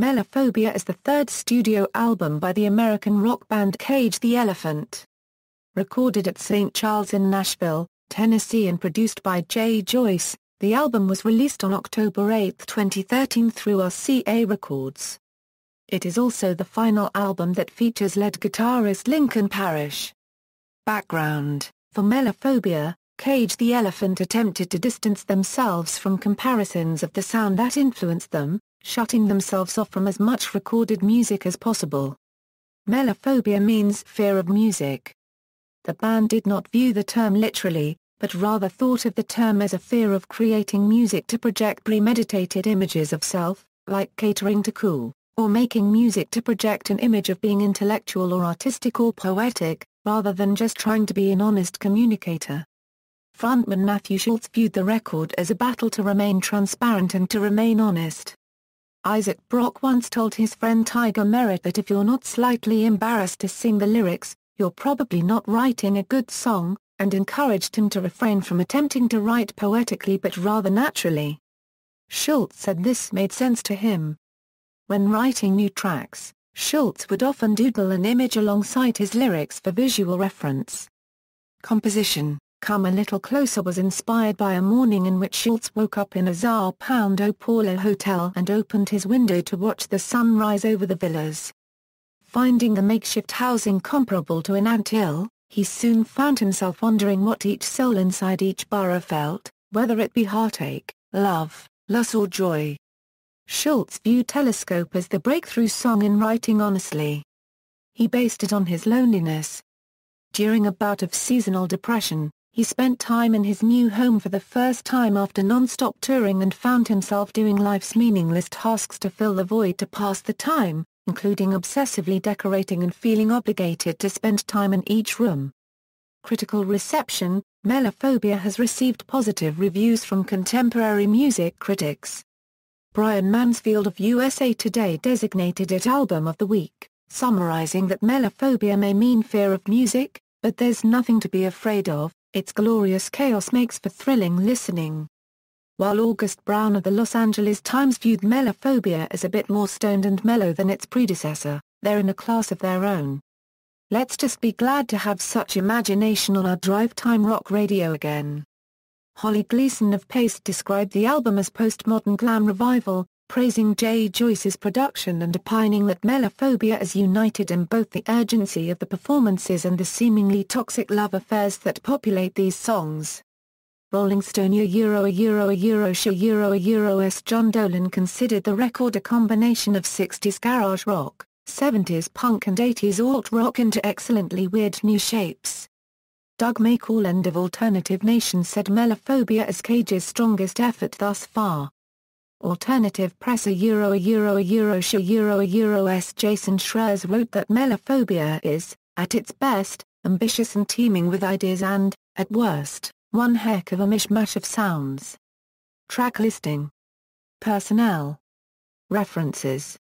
Melophobia is the third studio album by the American rock band Cage the Elephant. Recorded at St. Charles in Nashville, Tennessee and produced by Jay Joyce, the album was released on October 8, 2013 through RCA Records. It is also the final album that features lead guitarist Lincoln Parrish. Background For Melophobia, Cage the Elephant attempted to distance themselves from comparisons of the sound that influenced them, shutting themselves off from as much recorded music as possible. Melophobia means fear of music. The band did not view the term literally, but rather thought of the term as a fear of creating music to project premeditated images of self, like catering to cool, or making music to project an image of being intellectual or artistic or poetic, rather than just trying to be an honest communicator. Frontman Matthew Schultz viewed the record as a battle to remain transparent and to remain honest. Isaac Brock once told his friend Tiger Merritt that if you're not slightly embarrassed to sing the lyrics, you're probably not writing a good song, and encouraged him to refrain from attempting to write poetically but rather naturally. Schultz said this made sense to him. When writing new tracks, Schultz would often doodle an image alongside his lyrics for visual reference. Composition Come a Little Closer was inspired by a morning in which Schultz woke up in a Sao Pound Opolo hotel and opened his window to watch the sunrise over the villas. Finding the makeshift housing comparable to an anthill, he soon found himself wondering what each soul inside each borough felt, whether it be heartache, love, lust, or joy. Schultz viewed Telescope as the breakthrough song in writing honestly. He based it on his loneliness. During a bout of seasonal depression, he spent time in his new home for the first time after non-stop touring and found himself doing life's meaningless tasks to fill the void to pass the time, including obsessively decorating and feeling obligated to spend time in each room. Critical reception, Melophobia has received positive reviews from contemporary music critics. Brian Mansfield of USA Today designated it Album of the Week, summarizing that melophobia may mean fear of music, but there's nothing to be afraid of, its glorious chaos makes for thrilling listening. While August Brown of the Los Angeles Times viewed Melophobia as a bit more stoned and mellow than its predecessor, they're in a class of their own. Let's just be glad to have such imagination on our drive time rock radio again. Holly Gleason of Paste described the album as postmodern glam revival, praising Jay Joyce's production and opining that Melophobia is united in both the urgency of the performances and the seemingly toxic love affairs that populate these songs. Rolling Stone a Euro a Euro a Euro show Euro a Euro S. John Dolan considered the record a combination of 60s garage rock, 70s punk and 80s alt rock into excellently weird new shapes. Doug Makeland of Alternative Nation said Melophobia is Cage's strongest effort thus far, Alternative presser Euro a Euro a Euro Sh Euro a Euro S. Jason Schreers wrote that melophobia is, at its best, ambitious and teeming with ideas and, at worst, one heck of a mishmash of sounds. Track listing. Personnel. References